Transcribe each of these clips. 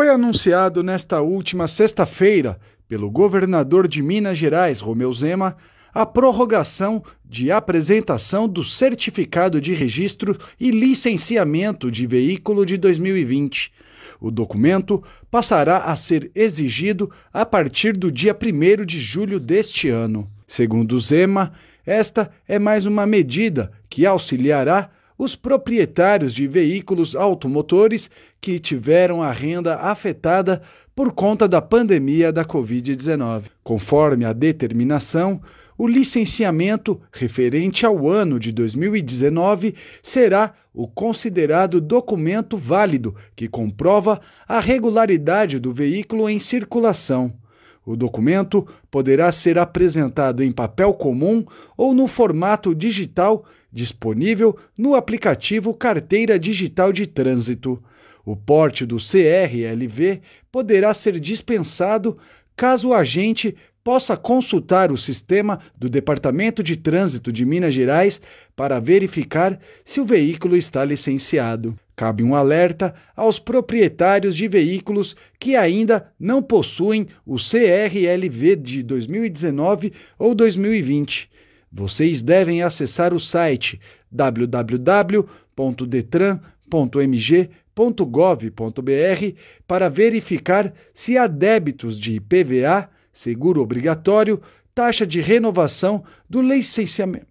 foi anunciado nesta última sexta-feira pelo governador de Minas Gerais, Romeu Zema, a prorrogação de apresentação do certificado de registro e licenciamento de veículo de 2020. O documento passará a ser exigido a partir do dia 1 de julho deste ano. Segundo Zema, esta é mais uma medida que auxiliará os proprietários de veículos automotores que tiveram a renda afetada por conta da pandemia da Covid-19. Conforme a determinação, o licenciamento referente ao ano de 2019 será o considerado documento válido que comprova a regularidade do veículo em circulação. O documento poderá ser apresentado em papel comum ou no formato digital disponível no aplicativo Carteira Digital de Trânsito. O porte do CRLV poderá ser dispensado caso o agente possa consultar o sistema do Departamento de Trânsito de Minas Gerais para verificar se o veículo está licenciado. Cabe um alerta aos proprietários de veículos que ainda não possuem o CRLV de 2019 ou 2020. Vocês devem acessar o site www.detran.mg.gov.br para verificar se há débitos de IPVA, seguro obrigatório, taxa de renovação do licenciamento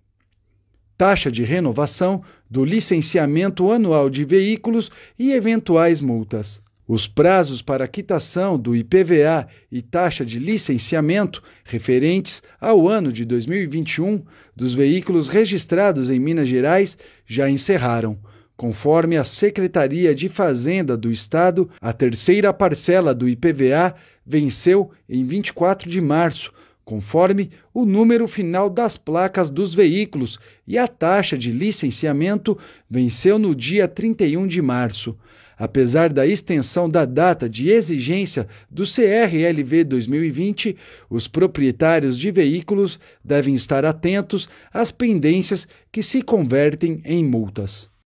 taxa de renovação do licenciamento anual de veículos e eventuais multas. Os prazos para quitação do IPVA e taxa de licenciamento referentes ao ano de 2021 dos veículos registrados em Minas Gerais já encerraram. Conforme a Secretaria de Fazenda do Estado, a terceira parcela do IPVA venceu em 24 de março, conforme o número final das placas dos veículos e a taxa de licenciamento venceu no dia 31 de março. Apesar da extensão da data de exigência do CRLV 2020, os proprietários de veículos devem estar atentos às pendências que se convertem em multas.